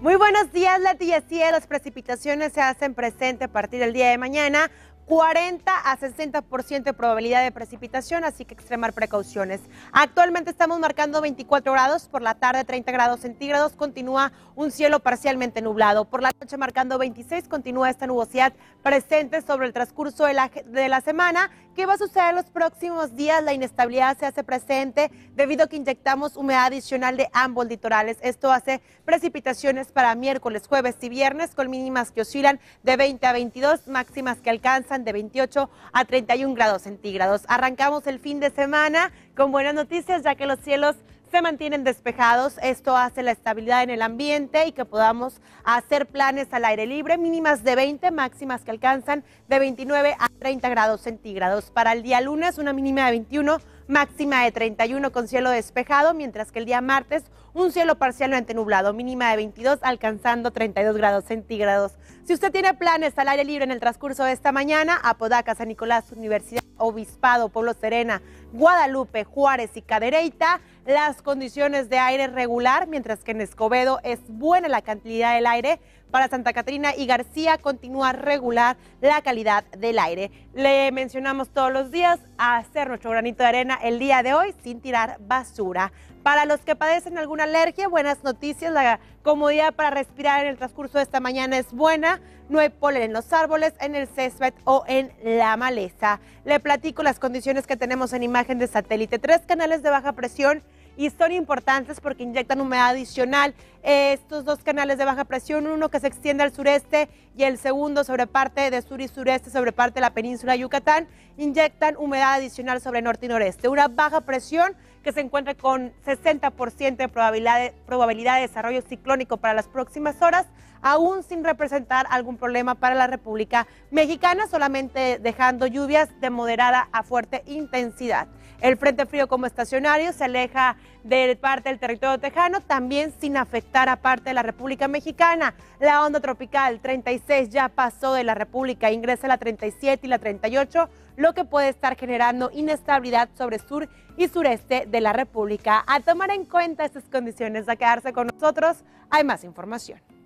Muy buenos días, Lati y Las precipitaciones se hacen presente a partir del día de mañana 40 a 60% de probabilidad de precipitación, así que extremar precauciones. Actualmente estamos marcando 24 grados, por la tarde 30 grados centígrados, continúa un cielo parcialmente nublado, por la noche marcando 26, continúa esta nubosidad presente sobre el transcurso de la, de la semana. ¿Qué va a suceder en los próximos días? La inestabilidad se hace presente debido a que inyectamos humedad adicional de ambos litorales. Esto hace precipitaciones para miércoles, jueves y viernes con mínimas que oscilan de 20 a 22, máximas que alcanzan de 28 a 31 grados centígrados. Arrancamos el fin de semana con buenas noticias ya que los cielos se mantienen despejados. Esto hace la estabilidad en el ambiente y que podamos hacer planes al aire libre, mínimas de 20, máximas que alcanzan de 29 a 30 grados centígrados. Para el día lunes, una mínima de 21, máxima de 31 con cielo despejado, mientras que el día martes, un cielo parcialmente nublado, mínima de 22, alcanzando 32 grados centígrados. Si usted tiene planes al aire libre en el transcurso de esta mañana, Apodaca, San Nicolás, Universidad Obispado, Pueblo Serena, Guadalupe, Juárez y Cadereyta, las condiciones de aire regular, mientras que en Escobedo es buena la cantidad del aire. Para Santa Catarina y García continúa regular la calidad del aire. Le mencionamos todos los días a hacer nuestro granito de arena el día de hoy sin tirar basura. Para los que padecen alguna alergia, buenas noticias. La comodidad para respirar en el transcurso de esta mañana es buena. No hay polen en los árboles, en el césped o en la maleza. Le platico las condiciones que tenemos en imagen de satélite. Tres canales de baja presión y son importantes porque inyectan humedad adicional. estos dos canales de baja presión, uno que se extiende al sureste y el segundo sobre parte de sur y sureste, sobre parte de la península de Yucatán, inyectan humedad adicional sobre norte y noreste. Una baja presión que se encuentra con 60% de probabilidad, de probabilidad de desarrollo ciclónico para las próximas horas, aún sin representar algún problema para la República Mexicana, solamente dejando lluvias de moderada a fuerte intensidad. El Frente Frío como estacionario se aleja de parte del territorio tejano, también sin afectar a parte de la República Mexicana. La onda tropical 36 ya pasó de la República, ingresa la 37 y la 38, lo que puede estar generando inestabilidad sobre sur y sureste de la República. A tomar en cuenta estas condiciones, a quedarse con nosotros, hay más información.